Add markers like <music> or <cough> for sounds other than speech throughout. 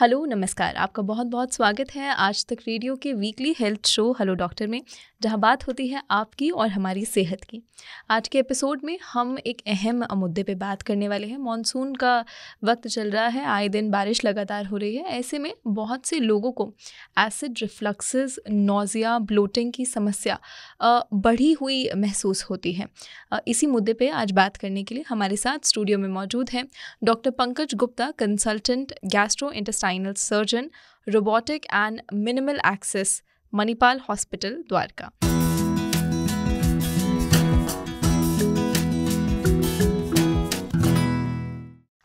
Hello नमस्कार आपका बहुत बहुत स्वागत है आज तक रेडियो के weekly health show hello doctor में जहां बात होती है आपकी और हमारी सेहत की आज के एपिसोड में हम एक अहम मुद्दे पे बात करने वाले हैं मानसून का वक्त चल रहा है आए दिन बारिश लगातार हो रही है ऐसे में बहुत से लोगों को एसिड रिफ्लक्सेस नोज़िया ब्लोटिंग की समस्या बढ़ी हुई महसूस होती है इसी मुद्दे पर आज बात करने के लिए हमारे साथ स्टूडियो में मौजूद हैं doctor Pankaj Gupta consultant gastro intestinal surgeon, robotic and minimal access, Manipal Hospital, Dwarka.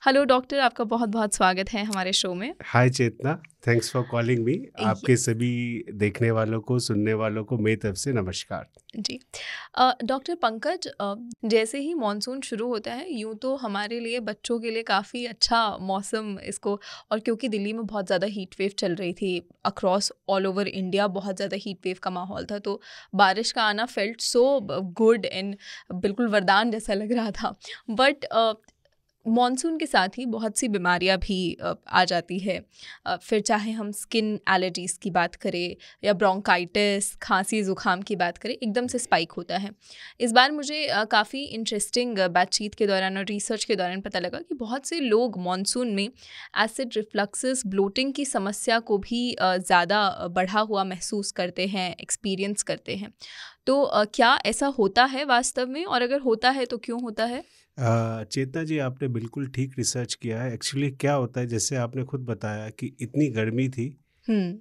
Hello doctor आपका बहुत बहुत स्वागत है हमारे शो में hi Chetna thanks for calling me आपके सभी देखने वालों को सुनने वालों को मेरी तरफ से नमस्कार जी डॉक्टर पंकज जैसे ही मानसून शुरू होता है यूँ तो हमारे लिए बच्चों के लिए काफ़ी अच्छा मौसम इसको और क्योंकि दिल्ली में बहुत ज़्यादा हीट वेव चल रही थी अक्रॉस ऑल ओवर इंडिया बहुत ज़्यादा हीट वेव का माहौल था तो बारिश का आना फेल्ट सो गुड एंड बिल्कुल वरदान जैसा लग रहा था बट मॉनसून के साथ ही बहुत सी बीमारियां भी आ जाती है फिर चाहे हम स्किन एलर्जीज़ की बात करें या ब्रोंकाइटिस खांसी ज़ुकाम की बात करें एकदम से स्पाइक होता है इस बार मुझे काफ़ी इंटरेस्टिंग बातचीत के दौरान और रिसर्च के दौरान पता लगा कि बहुत से लोग मानसून में एसिड रिफ्लक्सिस ब्लोटिंग की समस्या को भी ज़्यादा बढ़ा हुआ महसूस करते हैं एक्सपीरियंस करते हैं तो क्या ऐसा होता है वास्तव में और अगर होता है तो क्यों होता है चेता जी आपने बिल्कुल ठीक रिसर्च किया है एक्चुअली क्या होता है जैसे आपने खुद बताया कि इतनी गर्मी थी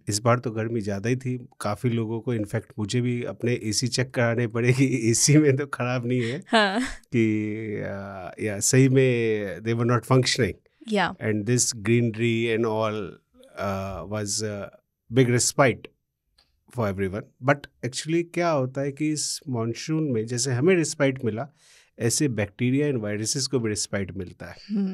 इस बार तो गर्मी ज़्यादा ही थी काफ़ी लोगों को इनफैक्ट मुझे भी अपने एसी चेक कराने पड़े कि <laughs> एसी में तो ख़राब नहीं है हाँ. कि आ, या सही में they were not functioning and this greenery and all was big respite for everyone but actually क्या होता है कि इस मानसून में जैसे हमें रिस्पाइट मिला ऐसे बैक्टीरिया एंड वायरसेस को भी रिस्पाइट मिलता है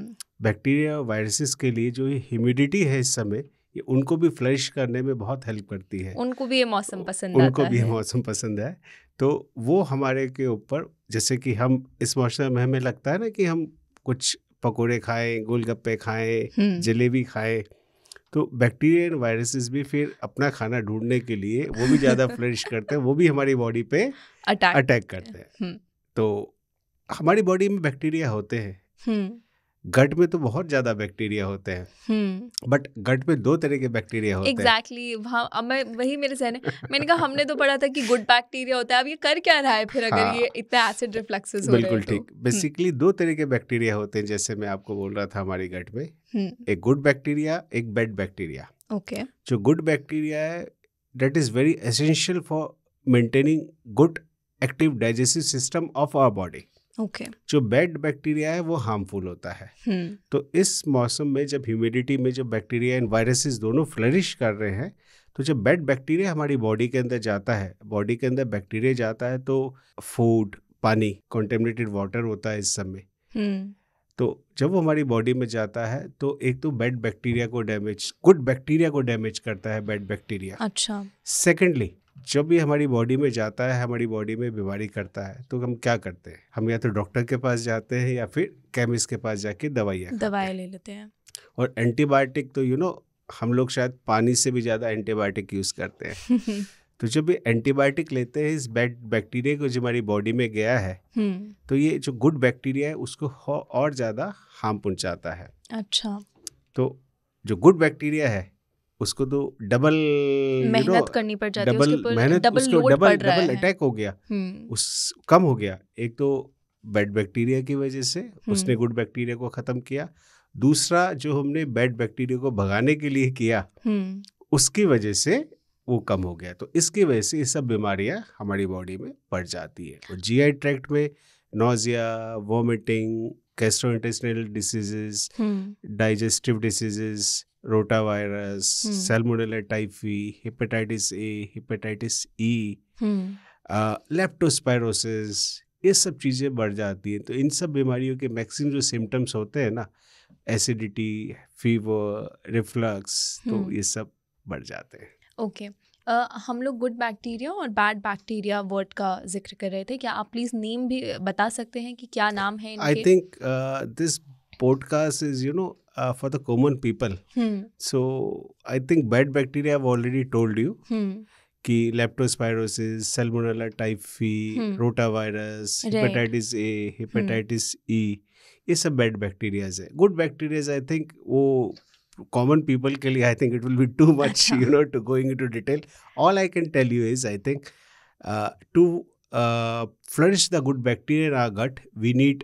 बैक्टीरिया हम्म। वायरसेस के लिए जो ह्यूमिडिटी है इस समय ये उनको भी फ्लरिश करने में बहुत हेल्प करती है उनको भी ये मौसम पसंद उनको भी ये मौसम पसंद है तो वो हमारे के ऊपर जैसे कि हम इस मौसम में हमें लगता है ना कि हम कुछ पकोड़े खाएं गोलगप्पे खाएं हम्म। जलेबी खाएं तो बैक्टीरिया एंड वायरसेस भी फिर अपना खाना ढूंढने के लिए वो भी ज़्यादा फ्लरिश <laughs> करते हैं वो भी हमारी बॉडी पे अटैक अटैक करते हैं हम्म। तो हमारी बॉडी में बैक्टीरिया होते हैं हम्म। गट में तो बहुत ज्यादा बैक्टीरिया होते हैं बट हम्म। गट में दो तरह के बैक्टीरिया होते exactly, हैं मैं वही मेरे सहने मैंने कहा हमने तो पढ़ा था कि गुड बैक्टीरिया होता है अब ये कर क्या रहा है फिर अगर ये इतना एसिड रिफ्लक्सेस बिल्कुल ठीक तो, बेसिकली हम्म। दो तरह के बैक्टीरिया होते हैं जैसे मैं आपको बोल रहा था हमारे गट में एक गुड बैक्टीरिया एक बेड बैक्टीरिया ओके जो गुड बैक्टीरिया है that is very essential for maintaining good active digestive system of our body okay okay. जो बैड बैक्टीरिया है वो हार्मफुल होता है हुँ. Hmm. तो इस मौसम में जब ह्यूमिडिटी में जो बैक्टीरिया एंड वायरसेस दोनों फ्लरिश कर रहे हैं तो जब बैड बैक्टीरिया हमारी बॉडी के अंदर जाता है बॉडी के अंदर बैक्टीरिया जाता है तो फूड पानी कॉन्टेमिनेटेड वाटर होता है इस समय हुँ. Hmm. तो जब वो हमारी बॉडी में जाता है तो एक तो बैड बैक्टीरिया को डैमेज गुड बैक्टीरिया को डैमेज करता है बैड बैक्टीरिया अच्छा सेकेंडली जब भी हमारी बॉडी में जाता है हमारी बॉडी में बीमारी करता है तो हम क्या करते हैं हम या तो डॉक्टर के पास जाते हैं या फिर केमिस्ट के पास जाके दवाइयाँ दवाएँ ले लेते हैं और एंटीबायोटिक तो यू नो हम लोग शायद पानी से भी ज़्यादा एंटीबायोटिक यूज़ करते हैं <laughs> तो जब भी एंटीबायोटिक लेते हैं इस बैड बैक्टीरिया को जो हमारी बॉडी में गया है हम्म। तो ये जो गुड बैक्टीरिया है उसको और ज़्यादा हार्म पहुँचाता है अच्छा तो जो गुड बैक्टीरिया है उसको तो डबल मेहनत करनी पड़ जाती डबल मेहनत उसको डबल डबल अटैक हो गया हम्म। उस कम हो गया एक तो बैड बैक्टीरिया की वजह से उसने गुड हम्म। बैक्टीरिया को ख़त्म किया दूसरा जो हमने बैड बैक्टीरिया को भगाने के लिए किया हम्म। उसकी वजह से वो कम हो गया तो इसकी वजह से ये सब बीमारियां हमारी बॉडी में पड़ जाती है और आई ट्रैक्ट में nausea vomiting gastrointestinal diseases digestive diseases rotavirus salmonella typhi hepatitis A hepatitis E leptospirosis ये सब चीज़ें बढ़ जाती हैं तो इन सब बीमारियों के मैक्सिमम जो सिम्टम्स होते हैं ना एसिडिटी फीवर रिफ्लक्स तो hmm. ये सब बढ़ जाते हैं ओके okay. Uh, हम लोग गुड बैक्टीरिया और बैड बैक्टीरिया वर्ड का जिक्र कर रहे थे क्या आप प्लीज नेम भी बता सकते हैं कि क्या नाम है I think this podcast is you know uh, for the common people. Hmm. So I think bad bacteria I've already told you. Hmm. leptospirosis, salmonella, salmonella hmm. rotavirus, hepatitis virus A, hmm. hepatitis hepatitis E ये सब bad bacterias है good bacterias I think वो common people के लिए I think it will be too much you know to going into detail all I can tell you is I think to flourish the good bacteria in our gut we need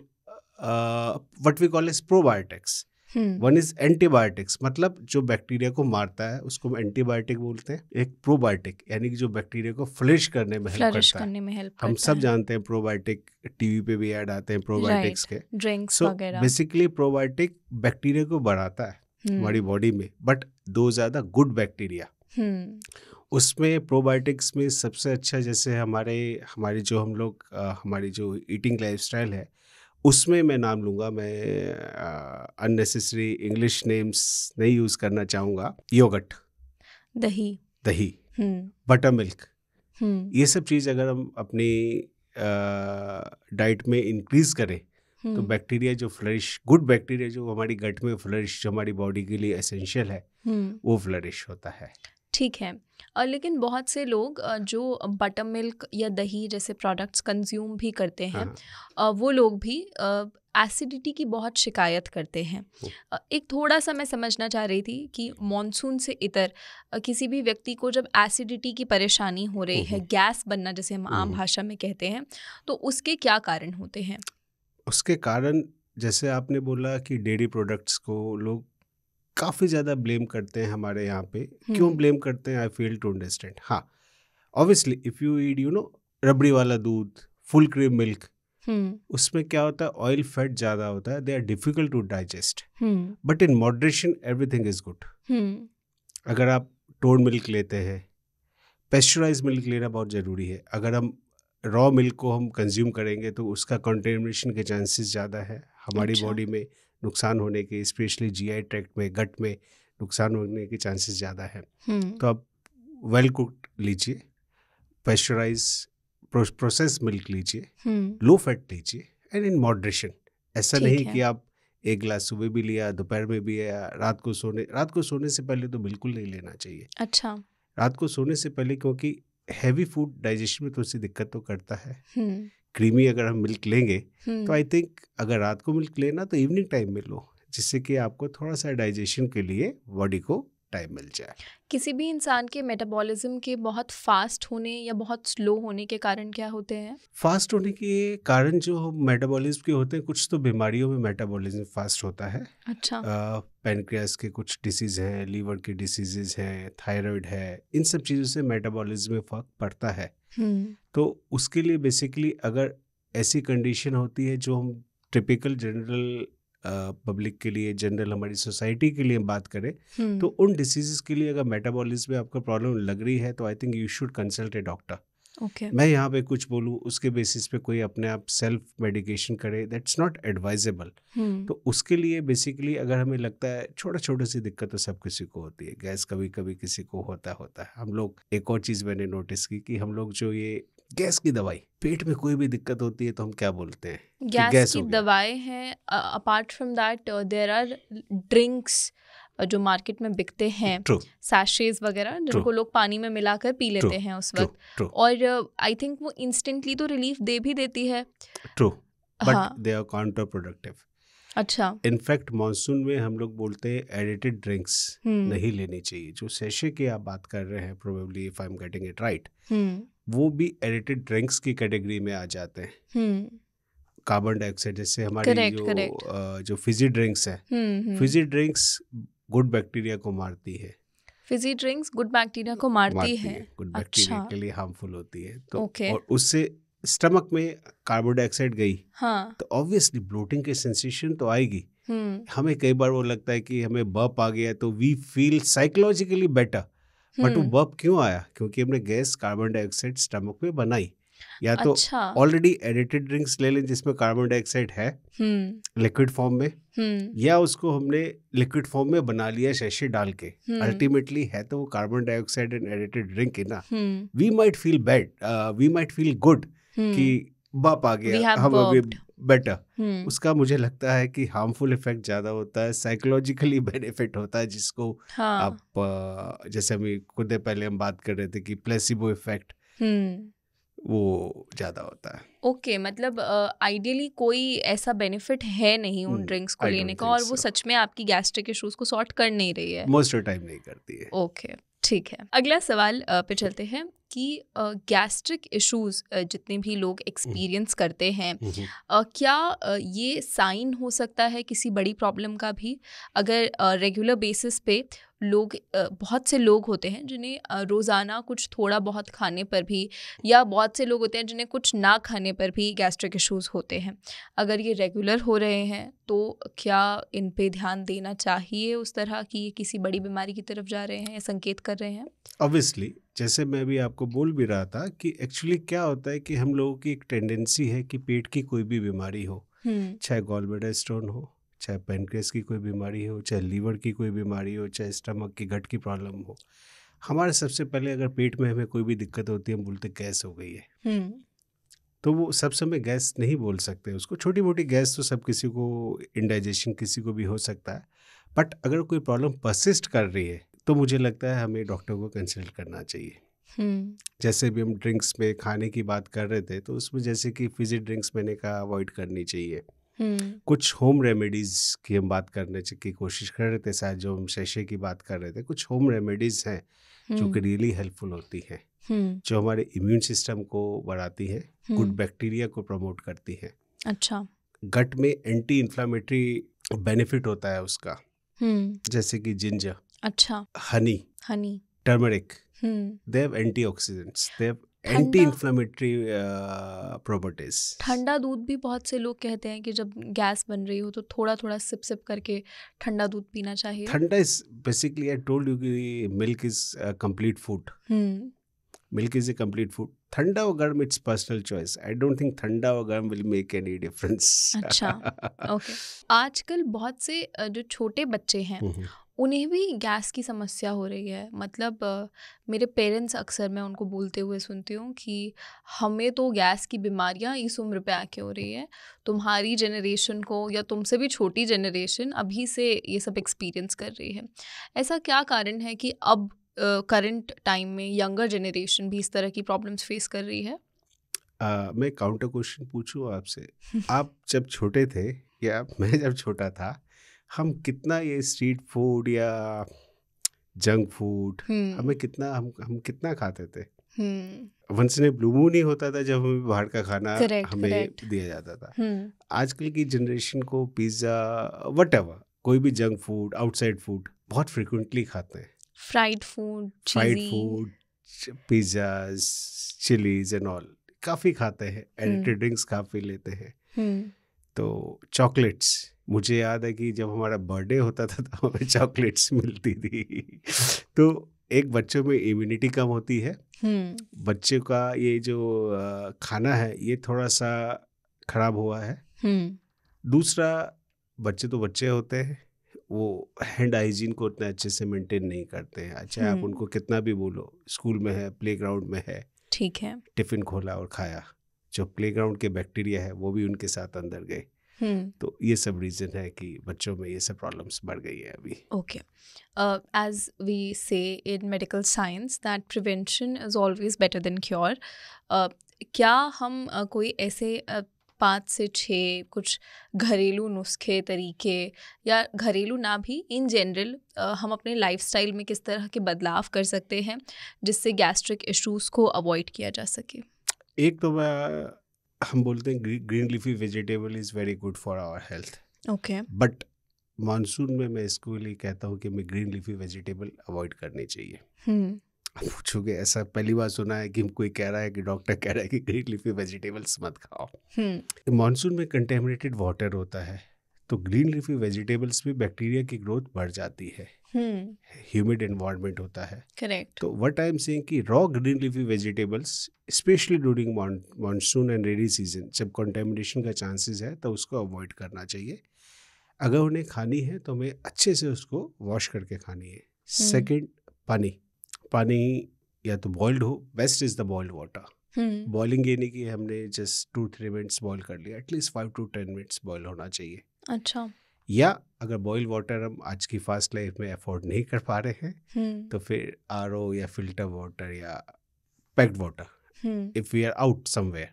uh, what we call as probiotics one is antibiotics मतलब जो bacteria को मारता है उसको हम antibiotic बोलते हैं एक प्रोबायोटिक यानी कि जो बैक्टीरिया को फ्लिश करने में हेल्प करता है करने में हेल्प हम करता सब है. जानते हैं प्रोबायोटिक टीवी पे भी ऐड आते हैं प्रोबायोटिक्स के ड्रिंक्स so, वगैरह बेसिकली प्रोबायोटिक बैक्टीरिया को बढ़ाता है हम्म। हमारी बॉडी में बट दो ज्यादा गुड बैक्टीरिया हम्म। उसमें प्रोबायोटिक्स में सबसे अच्छा जैसे हमारे हमारी जो हम लोग हमारी जो ईटिंग लाइफ है उसमें मैं नाम लूँगा मैं अननेसेसरी इंग्लिश नेम्स नहीं यूज़ करना चाहूँगा योगट दही दही बटर हम्म। मिल्क हम्म। ये सब चीज़ अगर हम अपनी डाइट में इंक्रीज़ करें हम्म। तो बैक्टीरिया जो फ्लरिश गुड बैक्टीरिया जो हमारी गट में फ्लरिश जो हमारी बॉडी के लिए एसेंशियल है वो फ्लरिश होता है ठीक है लेकिन बहुत से लोग जो बटर मिल्क या दही जैसे प्रोडक्ट्स कंज्यूम भी करते हैं हाँ, हाँ। वो लोग भी एसिडिटी की बहुत शिकायत करते हैं एक थोड़ा सा मैं समझना चाह रही थी कि मॉनसून से इतर किसी भी व्यक्ति को जब एसिडिटी की परेशानी हो रही है गैस बनना जैसे हम आम भाषा में कहते हैं तो उसके क्या कारण होते हैं उसके कारण जैसे आपने बोला कि डेयरी प्रोडक्ट्स को लोग काफ़ी ज़्यादा ब्लेम करते हैं हमारे यहाँ पे क्यों हम्म। ब्लेम करते हैं आई फील टू अंडरस्टैंड हाँ obviously if you eat you know रबड़ी वाला दूध फुल क्रीम मिल्क उसमें क्या होता है ऑयल फैट ज़्यादा होता है they are difficult to digest but in moderation everything is good अगर आप टोन मिल्क लेते हैं पेस्चराइज मिल्क लेना बहुत ज़रूरी है अगर हम रॉ मिल्क को हम कंज्यूम करेंगे तो उसका कंटेमिनेशन के चांसेस ज़्यादा है हमारी बॉडी अच्छा। में नुकसान होने के स्पेशली जीआई ट्रैक्ट में गट में नुकसान होने के चांसेस ज़्यादा है हम्म। तो आप वेल कुकड लीजिए पेस्चराइज प्रोसेस मिल्क लीजिए लो हम्म। फैट लीजिए एंड इन मॉड्रेशन ऐसा नहीं कि आप एक गिलास सुबह भी लिया दोपहर में भी लिया रात को सोने रात को सोने से पहले तो बिल्कुल नहीं लेना चाहिए अच्छा रात को सोने से पहले क्योंकि हैवी फूड डाइजेशन में थोड़ी सी दिक्कत तो करता है हम्म। क्रीमी अगर हम मिल्क लेंगे तो आई हम्म। थिंक अगर रात को मिल्क लेना तो इवनिंग टाइम में लो जिससे कि आपको थोड़ा सा डाइजेशन के लिए बॉडी को टाइम मिल जाए किसी भी इंसान के मेटाबॉलिज्म के बहुत फास्ट होने या बहुत स्लो होने के कारण क्या होते हैं फास्ट होने के कारण जो मेटाबॉलिज्म के होते हैं कुछ तो बीमारियों में मेटाबॉलिज्म फास्ट होता है अच्छा पेनक्रियास के कुछ डिसीज हैं लीवर के डिसीजेज हैं थायराइड है इन सब चीज़ों से मेटाबॉलिज्म में फ़र्क पड़ता है हम्म। तो उसके लिए बेसिकली अगर ऐसी कंडीशन होती है जो हम टिपिकल जनरल पब्लिक के लिए जनरल हमारी सोसाइटी के लिए बात करें तो हम्म। उन डिसीजेस के लिए अगर मेटाबॉलिज्म में आपका प्रॉब्लम लग रही है तो I think you should consult a doctor okay. मैं यहाँ पे कुछ बोलूँ उसके बेसिस पे कोई अपने आप सेल्फ मेडिकेशन करे दैट्स नॉट एडवाइजेबल तो उसके लिए बेसिकली अगर हमें लगता है छोटा छोटा सी दिक्कत तो सब किसी को होती है गैस कभी कभी किसी को होता होता है हम लोग एक और चीज़ मैंने नोटिस की कि हम लोग जो ये गैस की दवाई पेट में कोई भी दिक्कत होती है तो हम क्या बोलते हैं गैस, गैस की दवाई है apart from that there are drinks जो मार्केट में बिकते हैं सैशेज वगैरह जिनको लोग पानी में मिलाकर पी लेते हैं उस वक्त और आई थिंक वो इंस्टेंटली तो रिलीफ दे भी देती है true but they are counter productive अच्छा इनफैक्ट मानसून में हम लोग बोलते हैं एडिटेड ड्रिंक्स हम्म। नहीं लेनी चाहिए जो सैशे की आप बात कर रहे हैं probably if I am getting it right वो भी एडिटेड ड्रिंक्स की कैटेगरी में आ जाते हैं कार्बन हम्म। डाइऑक्साइड जैसे हमारी correct, जो correct. Uh, जो फिजी ड्रिंक्स है फिजी ड्रिंक्स गुड बैक्टीरिया को मारती है फिजी ड्रिंक्स गुड बैक्टीरिया को मारती, मारती है, गुड बैक्टीरिया अच्छा। के लिए हार्मफुल होती है तो okay. और उससे स्टमक में कार्बन डाइऑक्साइड गई हाँ. तो ऑब्वियसली ब्लोटिंग की सेंसेशन तो आएगी हम्म। हमें कई बार वो लगता है कि हमें बर्प आ गया तो we feel psychologically better but वो बर्प हम्म। क्यों आया क्योंकि हमने गैस कार्बन डाइऑक्साइड स्टमक में बनाई या तो ऑलरेडी एडिटेड ड्रिंक्स ले लें जिसमें कार्बन डाइऑक्साइड है लिक्विड फॉर्म हम्म। में हम्म। या उसको हमने लिक्विड फॉर्म में बना लिया शैशे डाल के अल्टीमेटली हम्म। है तो वो carbon dioxide and aerated drink है ना we might feel bad we might feel good कि बाप आ गया हम अभी बेटर उसका मुझे लगता है कि हार्मफुल इफेक्ट ज़्यादा होता है साइकोलॉजिकली बेनिफिट <laughs> होता है जिसको हाँ. आप uh, जैसे हम कुछ देर पहले हम बात कर रहे थे कि प्लेसिबो इफेक्ट वो ज़्यादा होता है ओके okay, मतलब आइडियली uh, कोई ऐसा बेनिफिट है नहीं उन ड्रिंक्स hmm, को लेने का और so. वो सच में आपकी गैस्ट्रिक इश्यूज को सॉर्ट कर नहीं रही है मोस्ट ऑफ टाइम नहीं करती है ओके okay. ठीक है अगला सवाल पे चलते हैं कि गैस्ट्रिक इश्यूज जितने भी लोग एक्सपीरियंस hmm. करते हैं hmm, क्या ये साइन हो सकता है किसी बड़ी प्रॉब्लम का भी अगर रेगुलर बेसिस पे लोग बहुत से लोग होते हैं जिन्हें रोज़ाना कुछ थोड़ा बहुत खाने पर भी या बहुत से लोग होते हैं जिन्हें कुछ ना खाने पर भी गैस्ट्रिक इश्यूज़ होते हैं अगर ये रेगुलर हो रहे हैं तो क्या इन पे ध्यान देना चाहिए उस तरह कि ये किसी बड़ी बीमारी की तरफ जा रहे हैं या संकेत कर रहे हैं ऑब्वियसली जैसे मैं भी आपको बोल भी रहा था कि एक्चुअली क्या होता है कि हम लोगों की एक टेंडेंसी है कि पेट की कोई भी बीमारी हो चाहे गॉल स्टोन हो चाहे पेनक्रेस की कोई बीमारी हो चाहे लीवर की कोई बीमारी हो चाहे स्टमक की घट की प्रॉब्लम हो हमारे सबसे पहले अगर पेट में हमें कोई भी दिक्कत होती है हम बोलते गैस हो गई है हम्म। तो वो सब समय गैस नहीं बोल सकते उसको छोटी मोटी गैस तो सब किसी को इंडाइजेशन किसी को भी हो सकता है बट अगर कोई प्रॉब्लम परसिस्ट कर रही है तो मुझे लगता है हमें डॉक्टर को कंसल्ट करना चाहिए हम्म। जैसे भी हम ड्रिंक्स में खाने की बात कर रहे थे तो उसमें जैसे कि फिजी ड्रिंक्स मैंने कहा अवॉइड करनी चाहिए हम्म। कुछ होम रेमेडीज़ की हम बात करने की कोशिश कर रहे थे शायद जो हम शैशे की बात कर रहे थे कुछ होम रेमेडीज़ हैं जो कि हम्म। रियली हेल्पफुल होती हैं हम्म। जो हमारे इम्यून सिस्टम को बढ़ाती है गुड बैक्टीरिया को प्रमोट करती है अच्छा गट में एंटी इन्फ्लामेटरी बेनिफिट होता है उसका जैसे कि जिंजर अच्छा honey honey turmeric they have antioxidants they have anti inflammatory properties ठंडा दूध भी बहुत से लोग कहते हैं कि जब गैस बन रही हो तो थोड़ा थोड़ा सिप सिप करके ठंडा दूध पीना चाहिए ठंडा is basically I told you कि milk is complete food milk is a complete food ठंडा और गर्म it's personal choice I don't think ठंडा और गर्म विल मेक एनी डिफरेंस अच्छा ओके <laughs> okay. आजकल बहुत से जो छोटे बच्चे हैं हम्म, हम्म। उन्हें भी गैस की समस्या हो रही है मतलब मेरे पेरेंट्स अक्सर मैं उनको बोलते हुए सुनती हूँ कि हमें तो गैस की बीमारियाँ इस उम्र पे आके हो रही है तुम्हारी जनरेशन को या तुमसे भी छोटी जनरेशन अभी से ये सब एक्सपीरियंस कर रही है ऐसा क्या कारण है कि अब करंट टाइम में यंगर जनरेशन भी इस तरह की प्रॉब्लम्स फेस कर रही है uh, मैं काउंटर क्वेश्चन पूछूँ आपसे आप जब छोटे थे या मैं जब छोटा था हम कितना ये स्ट्रीट फूड या जंक फूड हमें हम्म। कितना हम हम कितना खाते थे हम्म। वंस ने मून ही होता था जब हमें बाहर का खाना correct, हमें correct. दिया जाता था हम्म। आजकल की जनरेशन को पिज्ज़ा वट कोई भी जंक फूड आउटसाइड फूड बहुत फ्रिक्वेंटली खाते हैं fried food fried food pizza chillies and all काफ़ी खाते हैं एडिटेड ड्रिंक्स काफ़ी लेते हैं तो चॉकलेट्स मुझे याद है कि जब हमारा बर्थडे होता था तो हमें चॉकलेट्स मिलती थी तो एक बच्चों में इम्यूनिटी कम होती है हम्म। बच्चे का ये जो खाना है ये थोड़ा सा खराब हुआ है हम्म। दूसरा बच्चे तो बच्चे होते हैं वो हैंड हाइजीन को उतना अच्छे से मेंटेन नहीं करते हैं अच्छा आप हम्म। उनको कितना भी बोलो स्कूल में है ग्राउंड में है ठीक है टिफ़िन खोला और खाया जो ग्राउंड के बैक्टीरिया है वो भी उनके साथ अंदर गए हम्म। तो ये सब रीज़न है कि बच्चों में ये सब प्रॉब्लम्स बढ़ गई है अभी okay as we say in medical science that prevention is always better than cure क्या हम uh, कोई ऐसे uh, पाँच से छः कुछ घरेलू नुस्खे तरीके या घरेलू ना भी इन जनरल हम अपने लाइफस्टाइल में किस तरह के बदलाव कर सकते हैं जिससे गैस्ट्रिक इश्यूज को अवॉइड किया जा सके एक तो मैं हम बोलते हैं green leafy vegetable is very good for our health okay but monsoon में मैं इसको लिए कहता हूँ कि हमें ग्रीन लिफी वेजिटेबल अवॉइड करनी चाहिए हम्म। पूछोगे ऐसा पहली बार सुना है कि कोई कह रहा है कि डॉक्टर कह रहा है कि ग्रीन लिफी वेजिटेबल्स मत खाओ हम्म। मानसून में कंटेमिनेटेड वाटर होता है तो ग्रीन लिफी वेजिटेबल्स में बैक्टीरिया की ग्रोथ बढ़ जाती है हम्म। Humid hmm. एनवायरनमेंट होता है करेक्ट तो वट आई एम सेइंग कि raw green leafy vegetables specially during monsoon and rainy season जब कंटेमिनेशन का चांसेस है तो उसको अवॉइड करना चाहिए अगर उन्हें खानी है तो हमें अच्छे से उसको वॉश करके खानी है सेकेंड हम्म। पानी पानी या तो बॉइल्ड हो best is the boiled water boiling ये नहीं कि हमने just two three minutes boil कर लिया at least five to ten minutes boil होना चाहिए अच्छा या अगर बॉइल वाटर हम आज की फास्ट लाइफ में अफोर्ड नहीं कर पा रहे हैं हम्म। तो फिर आर या फिल्टर वाटर या packed water if we are out somewhere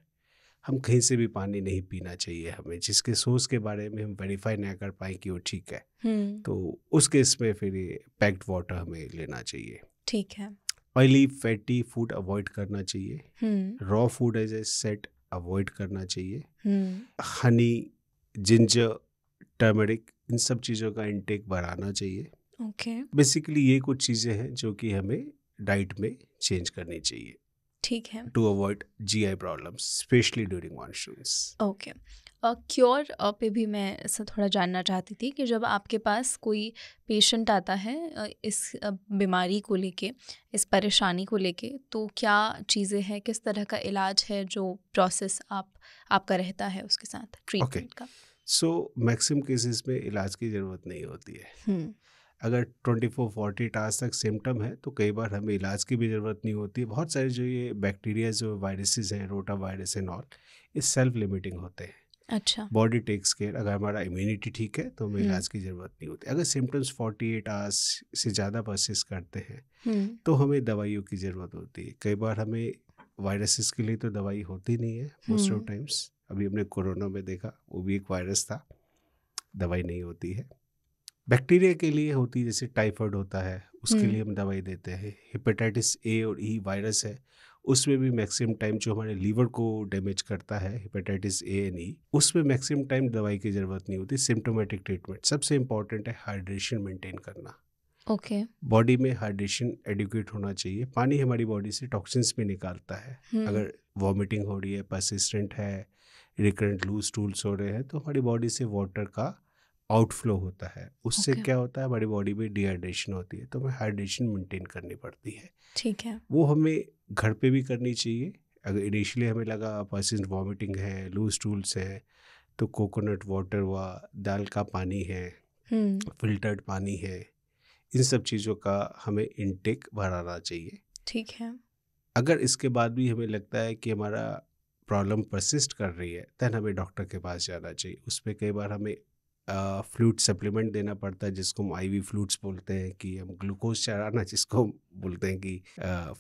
हम कहीं से भी पानी नहीं पीना चाहिए हमें जिसके सोर्स के बारे में हम वेरीफाई नहीं कर पाए कि वो ठीक है हम्म। तो उस केस में फिर पैक्ड वाटर हमें लेना चाहिए ठीक है ऑयली फैटी फूड अवॉइड करना चाहिए raw food as a set avoid करना चाहिए हनी हम्म। जिंजर टर्मेरिक इन सब चीज़ों का इनटेक बढ़ाना चाहिए ओके okay. बेसिकली ये कुछ चीज़ें हैं जो कि हमें डाइट में चेंज करनी चाहिए ठीक है to avoid G I problem specially during monsoons okay cure पे भी मैं इससे थोड़ा जानना चाहती थी कि जब आपके पास कोई पेशेंट आता है इस बीमारी को लेके इस परेशानी को लेके तो क्या चीज़ें हैं किस तरह का इलाज है जो प्रोसेस आप आपका रहता है उसके साथ ट्रीटमेंट okay. का सो मैक्सिमम केसेस में इलाज की ज़रूरत नहीं होती है अगर ट्वेंटी फोर फोर्टी आवर्स तक सिम्टम है तो कई बार हमें इलाज की भी ज़रूरत नहीं होती है बहुत सारे जो ये बैक्टीरिया जो वायरसेस हैं रोटा वायरस एंड ऑल ये सेल्फ लिमिटिंग होते हैं अच्छा बॉडी टेक्स केयर अगर हमारा इम्यूनिटी ठीक है तो हमें इलाज की ज़रूरत नहीं होती अगर सिम्टम्स 48 आवर्स से ज़्यादा परसिस करते हैं तो हमें दवाइयों की ज़रूरत होती है कई बार हमें वायरसेस के लिए तो दवाई होती नहीं है मोस्ट ऑफ टाइम्स अभी हमने कोरोना में देखा वो भी एक वायरस था दवाई नहीं होती है बैक्टीरिया के लिए होती जैसे टाइफॉइड होता है उसके लिए हम्म। हम दवाई देते हैं हेपेटाइटिस ए और ई वायरस है उसमें भी मैक्सिमम टाइम जो हमारे लीवर को डैमेज करता है हेपेटाइटिस ए एंड ई उसमें मैक्सिमम टाइम दवाई की ज़रूरत नहीं होती सिम्टोमेटिक ट्रीटमेंट सबसे इंपॉर्टेंट है हाइड्रेशन मेंटेन करना ओके बॉडी में हाइड्रेशन एडुकेट होना चाहिए पानी हमारी बॉडी से टॉक्सिन्स भी निकालता है हम्म। अगर वॉमिटिंग हो रही है परसिस्टेंट है रिकरेंट लूज टूल्स हो रहे हैं तो हमारी बॉडी से वाटर का आउटफ्लो होता है उससे okay. क्या होता है हमारी बॉडी में डिहाइड्रेशन होती है तो हमें हाइड्रेशन मेंटेन करनी पड़ती है ठीक है वो हमें घर पे भी करनी चाहिए अगर इनिशियली हमें लगा पर्सन वॉमिटिंग है लूज टूल्स है तो कोकोनट वाटर हुआ दाल का पानी है हम्म। फिल्टर्ड पानी है इन सब चीज़ों का हमें इनटेक बढ़ाना चाहिए ठीक है अगर इसके बाद भी हमें लगता है कि हमारा प्रॉब्लम परसिस्ट कर रही है दैन हमें डॉक्टर के पास जाना चाहिए उस पर कई बार हमें फ्लूड सप्लीमेंट देना पड़ता है जिसको हम आई वी फ्लूड्स बोलते हैं कि हम ग्लूकोज चढ़ाना जिसको हम बोलते हैं कि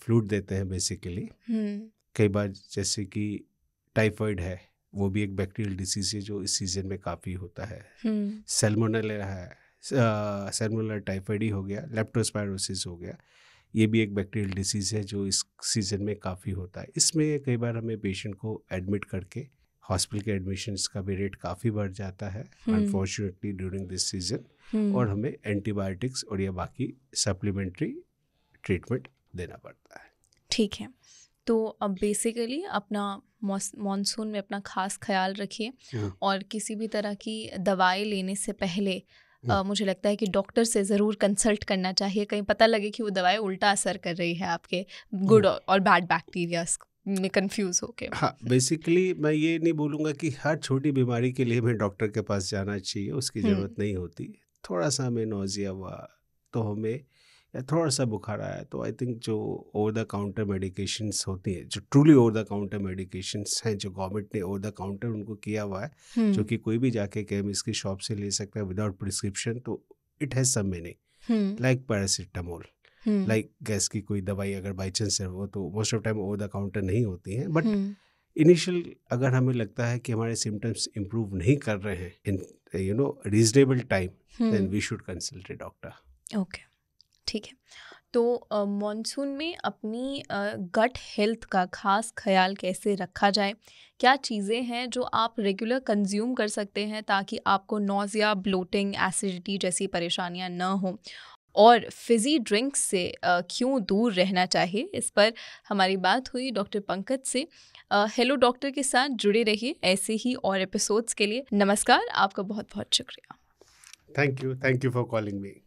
फ्लूड देते हैं बेसिकली हम्म। कई बार जैसे कि टाइफॉइड है वो भी एक बैक्टीरियल डिसीज है जो इस सीजन में काफ़ी होता है हम्म। सेलमोनेला है सेलमोनेला टाइफॉइड ही हो गया लेप्टोस्पायरोसिस हो गया ये भी एक बैक्टीरियल डिसीज़ है जो इस सीज़न में काफ़ी होता है इसमें कई बार हमें पेशेंट को एडमिट करके हॉस्पिटल के एडमिशन्स का भी रेट काफ़ी बढ़ जाता है अनफॉर्चुनेटली ड्यूरिंग दिस सीज़न और हमें एंटीबायोटिक्स और या बाकी सप्लीमेंट्री ट्रीटमेंट देना पड़ता है ठीक है तो अब बेसिकली अपना मानसून में अपना खास ख्याल रखिए हाँ। और किसी भी तरह की दवाई लेने से पहले आ, हम्म। मुझे लगता है कि डॉक्टर से ज़रूर कंसल्ट करना चाहिए कहीं पता लगे कि वो दवाई उल्टा असर कर रही है आपके गुड हम्म। और बैड बैक्टीरिया में कंफ्यूज होके हाँ बेसिकली मैं ये नहीं बोलूँगा कि हर छोटी बीमारी के लिए हमें डॉक्टर के पास जाना चाहिए उसकी हम्म। ज़रूरत नहीं होती थोड़ा सा हमें नोजिया हुआ तो हमें या थोड़ा सा बुखार आया तो आई थिंक जो ओवर द काउंटर मेडिकेशंस होती है जो truly over the counter medications हैं जो गवर्नमेंट ने ओवर द काउंटर उनको किया हुआ है जो हम्म। कि कोई भी जाके केमिस्ट की शॉप से ले सकता है विदाउट प्रिस्क्रिप्शन तो it has some meaning like paracetamol like gas की कोई दवाई अगर बाई चांस है वो तो most of time over the counter नहीं होती है बट इनिशियल अगर हमें लगता है कि हमारे सिम्टम्स इम्प्रूव नहीं कर रहे हैं in you know reasonable time then we should consult a doctor okay okay. ठीक है तो मॉनसून में अपनी गट हेल्थ का खास ख्याल कैसे रखा जाए क्या चीज़ें हैं जो आप रेगुलर कंज्यूम कर सकते हैं ताकि आपको नोज़िया ब्लोटिंग एसिडिटी जैसी परेशानियां ना हो और फिज़ी ड्रिंक्स से क्यों दूर रहना चाहिए इस पर हमारी बात हुई डॉक्टर पंकज से हेलो डॉक्टर के साथ जुड़े रहिए ऐसे ही और एपिसोड्स के लिए नमस्कार आपका बहुत बहुत शुक्रिया thank you thank you for calling me